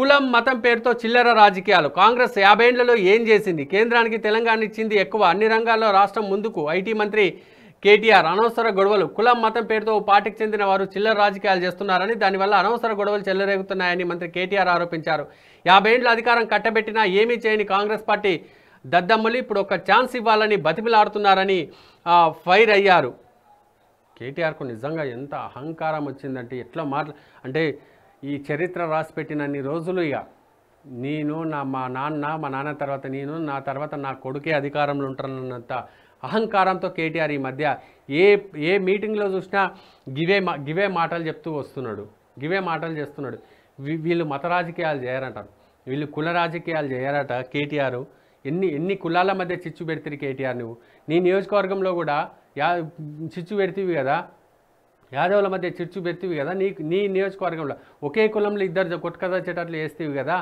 కులం మతం పేరుతో చిల్లర రాజకీయాలు కాంగ్రెస్ యాభైండ్లలో ఏం చేసింది కేంద్రానికి తెలంగాణ ఇచ్చింది ఎక్కువ అన్ని రంగాల్లో రాష్ట్రం ముందుకు ఐటీ మంత్రి కేటీఆర్ అనవసర గొడవలు కులం మతం పేరుతో పార్టీకి చెందిన వారు చిల్లర రాజకీయాలు చేస్తున్నారని దానివల్ల అనవసర గొడవలు చెల్లరేగుతున్నాయని మంత్రి కేటీఆర్ ఆరోపించారు యాభైండ్ల అధికారం కట్టబెట్టినా ఏమీ చేయని కాంగ్రెస్ పార్టీ దద్దమ్మలు ఇప్పుడు ఒక ఛాన్స్ ఇవ్వాలని బతిమిలాడుతున్నారని ఫైర్ అయ్యారు కేటీఆర్కు నిజంగా ఎంత అహంకారం వచ్చిందంటే ఎట్లా మాట్లా అంటే ఈ చరిత్ర అన్ని రోజులు ఇక నేను నా మా నాన్న మా నాన్న తర్వాత నేను నా తర్వాత నా కొడుకే అధికారంలో ఉంటానన్నంత అహంకారంతో కేటీఆర్ ఈ మధ్య ఏ ఏ మీటింగ్లో చూసినా గివే గివే మాటలు చెప్తూ వస్తున్నాడు గివే మాటలు చేస్తున్నాడు వీళ్ళు మత రాజకీయాలు చేయరంటారు వీళ్ళు కుల రాజకీయాలు చేయరట కేటీఆర్ ఎన్ని ఎన్ని కులాల మధ్య చిచ్చు పెడితే కేటీఆర్ నువ్వు నీ నియోజకవర్గంలో కూడా యా చిచ్చు పెడితేవి కదా యాదవుల మధ్య చిర్చు పెత్తివి కదా నీ నీ నియోజకవర్గంలో ఒకే కులంలో ఇద్దరు కొట్టుకదచ్చేటట్లు చేస్తేవి కదా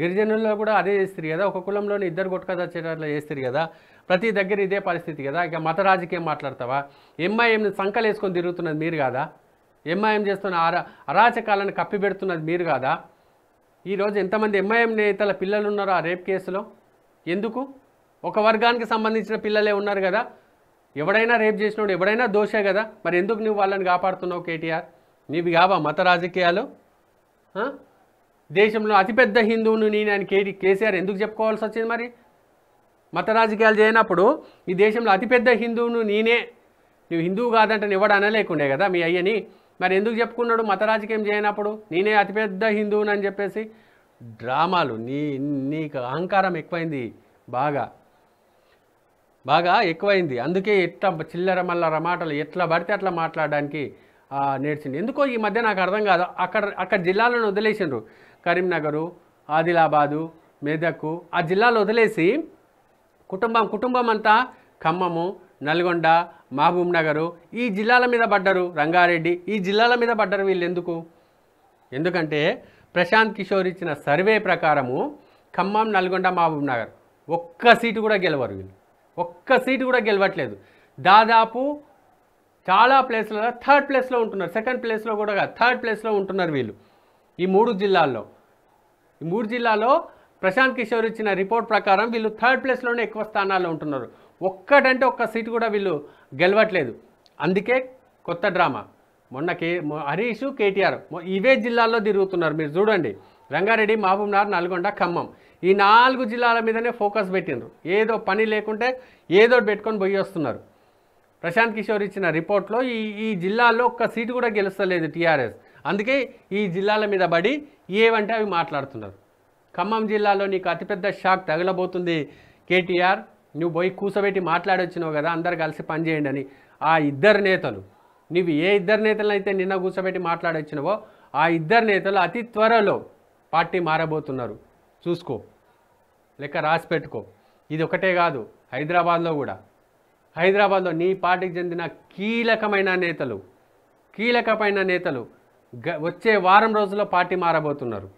గిరిజనుల్లో కూడా అదే చేస్తారు కదా ఒక కులంలోనే ఇద్దరు కొట్టుకదచ్చేటట్లు చేస్తారు కదా ప్రతి దగ్గర ఇదే పరిస్థితి కదా ఇక మత రాజకీయం మాట్లాడతావా ఎంఐఎంని సంకలు వేసుకొని తిరుగుతున్నది మీరు కాదా ఎంఐఎం చేస్తున్న అరా అరాచకాలను కప్పిపెడుతున్నది మీరు కాదా ఈరోజు ఎంతమంది ఎంఐఎం నేతల పిల్లలు ఉన్నారో ఆ రేప్ కేసులో ఎందుకు ఒక వర్గానికి సంబంధించిన పిల్లలే ఉన్నారు కదా ఎవడైనా రేప్ చేసినోడు ఎవడైనా దోషే కదా మరి ఎందుకు నువ్వు వాళ్ళని కాపాడుతున్నావు కేటీఆర్ నీవి కావా మత రాజకీయాలు దేశంలో అతిపెద్ద హిందువును నేను ఆయన కేటీ కేసీఆర్ ఎందుకు చెప్పుకోవాల్సి వచ్చింది మరి మత రాజకీయాలు చేయనప్పుడు ఈ దేశంలో అతిపెద్ద హిందువును నేనే నువ్వు హిందువు కాదంటే ఎవడు అనలేకుండే కదా మీ అయ్యని మరి ఎందుకు చెప్పుకున్నాడు మత రాజకీయం చేయనప్పుడు నేనే అతిపెద్ద హిందువునని చెప్పేసి డ్రామాలు నీ నీకు అహంకారం ఎక్కువైంది బాగా బాగా ఎక్కువైంది అందుకే ఎట్లా చిల్లర మల్లర మాటలు ఎట్లా పడితే అట్లా మాట్లాడడానికి నేర్చింది ఎందుకో ఈ మధ్య నాకు అర్థం కాదు అక్కడ అక్కడ జిల్లాలను వదిలేసిండ్రు కరీంనగరు ఆదిలాబాదు మెదక్ ఆ జిల్లాలు వదిలేసి కుటుంబం కుటుంబం అంతా ఖమ్మము నల్గొండ మహబూబ్ నగరు ఈ జిల్లాల మీద పడ్డరు రంగారెడ్డి ఈ జిల్లాల మీద పడ్డరు వీళ్ళు ఎందుకు ఎందుకంటే ప్రశాంత్ కిషోర్ ఇచ్చిన సర్వే ప్రకారము ఖమ్మం నల్గొండ మహబూబ్ నగర్ ఒక్క సీటు కూడా గెలవరు వీళ్ళు ఒక్క సీటు కూడా గెలవట్లేదు దాదాపు చాలా ప్లేస్లలో థర్డ్ ప్లేస్లో ఉంటున్నారు సెకండ్ ప్లేస్లో కూడా కాదు థర్డ్ ప్లేస్లో ఉంటున్నారు వీళ్ళు ఈ మూడు జిల్లాల్లో ఈ మూడు జిల్లాలో ప్రశాంత్ కిషోర్ ఇచ్చిన రిపోర్ట్ ప్రకారం వీళ్ళు థర్డ్ ప్లేస్లోనే ఎక్కువ స్థానాల్లో ఉంటున్నారు ఒక్కటంటే ఒక్క సీటు కూడా వీళ్ళు గెలవట్లేదు అందుకే కొత్త డ్రామా మొన్న కే హరీష్ కేటీఆర్ ఇవే జిల్లాల్లో తిరుగుతున్నారు మీరు చూడండి రంగారెడ్డి మహబూబ్నగర్ నల్గొండ ఖమ్మం ఈ నాలుగు జిల్లాల మీదనే ఫోకస్ పెట్టిండ్రు ఏదో పని లేకుంటే ఏదో పెట్టుకొని పోయి వస్తున్నారు ప్రశాంత్ కిషోర్ ఇచ్చిన రిపోర్ట్లో ఈ ఈ జిల్లాల్లో ఒక్క సీటు కూడా గెలుస్తలేదు టీఆర్ఎస్ అందుకే ఈ జిల్లాల మీద పడి ఏవంటే అవి మాట్లాడుతున్నారు ఖమ్మం జిల్లాలో నీకు అతిపెద్ద షాక్ తగలబోతుంది కేటీఆర్ నువ్వు పోయి కూసబెట్టి మాట్లాడొచ్చినావు కదా అందరు కలిసి పనిచేయండి అని ఆ ఇద్దరు నేతలు నువ్వు ఏ ఇద్దరు నేతలను అయితే నిన్న కూసబెట్టి మాట్లాడొచ్చినవో ఆ ఇద్దరు నేతలు అతి త్వరలో పార్టీ మారబోతున్నారు చూసుకో లెక్క రాసి పెట్టుకో ఇది ఒకటే కాదు హైదరాబాద్లో కూడా హైదరాబాద్లో నీ పార్టీకి చెందిన కీలకమైన నేతలు కీలకమైన నేతలు వచ్చే వారం రోజుల్లో పార్టీ మారబోతున్నారు